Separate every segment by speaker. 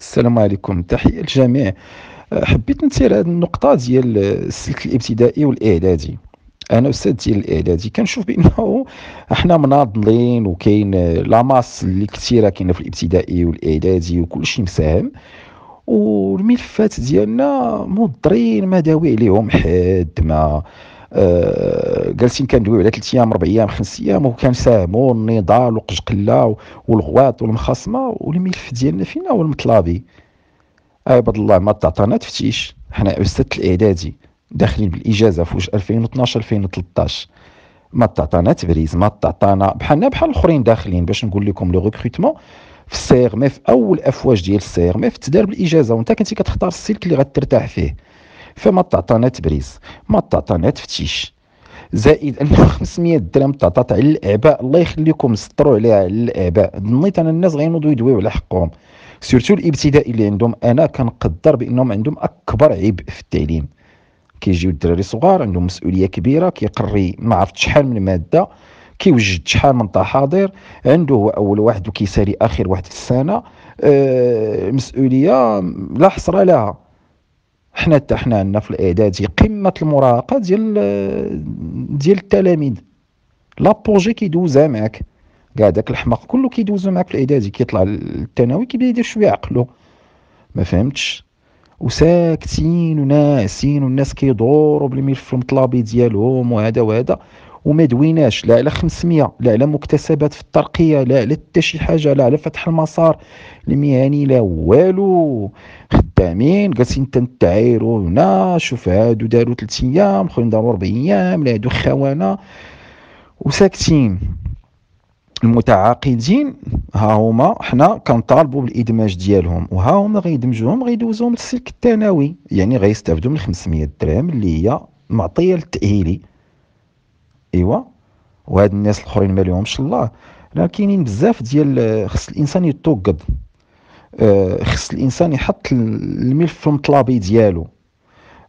Speaker 1: السلام عليكم تحية للجميع أه، حبيت نثير هذه النقطة ديال السلك الابتدائي والإعدادي انا استاذ ديال الاعدادي كنشوف بانه احنا مناضلين وكاين أه، لاماس اللي كثيره كاينه في الابتدائي والاعدادي وكل شيء مساهم والملفات ديالنا مضرين ما داوي عليهم حد ما أه، جالسين كندويو على ثلاث ايام اربع ايام خمس ايام وكنساهموا النضال والقجقله والغواط والمخاصمه والملف ديالنا فينا هو المطلابي عباد الله ما تعطانا تفتيش حنا استاذ الاعدادي داخلين بالاجازه في 2012 2013 ما تعطانا تبريز ما تعطانا بحالنا بحال الاخرين داخلين باش نقول لكم لو ريكروتمون في السيغ مي في اول افواج ديال السي في تدار بالاجازه وانت كنتي كتختار السلك اللي غترتاح فيه فما تعطانا تبريز ما تعطانا تفتيش زائد ان 500 درهم تعطات على الاعباء الله يخليكم سطروا عليها على الاعباء ظنيت انا الناس غينوضوا يدويو على حقهم سيرتو الابتدائي اللي عندهم انا كنقدر بانهم عندهم اكبر عبء في التعليم كيجيو الدراري صغار عندهم مسؤوليه كبيره كيقري ما عرفت شحال من ماده كيوجد شحال من حاضر عنده هو اول واحد وكيسالي اخر واحد في السنه أه مسؤوليه لا حصر لها حنا حتى حنا عندنا في الاعدادي قمه المراهقه ديال ديال التلاميذ لابوجي كيدوزها معاك كاع داك الحماق كله كيدوزو معاك في الاعدادي كيطلع للثانوي كيبدا يدير شويه عقله ما فهمتش وساكتين وناعسين والناس كيدوروا بالملف المطلبي ديالهم وهذا وهذا وما دويناش لا على 500 لا على مكتسبات في الترقيه لا على حتى شي حاجه لا على فتح المسار المهني لا والو خدامين جالسين تنتعيروا هنا شوف هادو داروا 3 ايام خويا داروا 4 ايام لا هادو خونه وساكتين المتعاقدين ها هما حنا كنطالبوا بالادماج ديالهم وها هما غيدمجوهم غيدوزوهم للسلك الثانوي يعني غيستافدوا من 500 درهم اللي هي معطيه للتاهيلي ايوا وهاد الناس الاخرين ما لهمش الله راه كاينين بزاف ديال خص الانسان يتوقد آه، خص الانسان يحط الملف المطلبي ديالو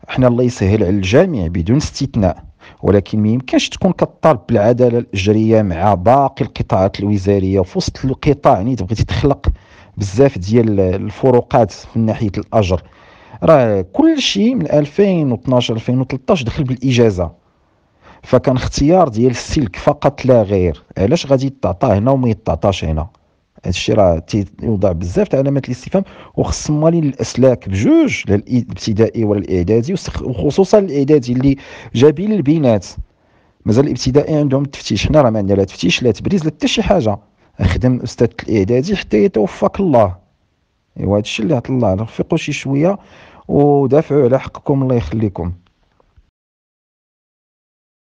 Speaker 1: حنا الله يسهل على الجميع بدون استثناء ولكن ما يمكنش تكون كطالب بالعداله الاجريه مع باقي القطاعات الوزاريه في وسط القطاع يعني تبغي تخلق بزاف ديال الفروقات من ناحيه الاجر راه كل شيء من 2012 2013 دخل بالاجازه فكان اختيار ديال السلك فقط لا غير علاش غادي يتعطى هنا وما يتعطاش هنا هادشي راه تيوضع بزاف تاع علامات الاستفهام وخص مالين الاسلاك بجوج لا الابتدائي ولا الاعدادي وخصوصا الاعدادي اللي جابين البينات مازال الابتدائي عندهم التفتيش حنا راه ما عندنا لا تفتيش لا تبريز لا حتى شي حاجه خدم استاذ الاعدادي حتى يتوفاك الله ايوا هادشي اللي عطى الله رفقوا شي شويه ودافعوا على حقكم الله يخليكم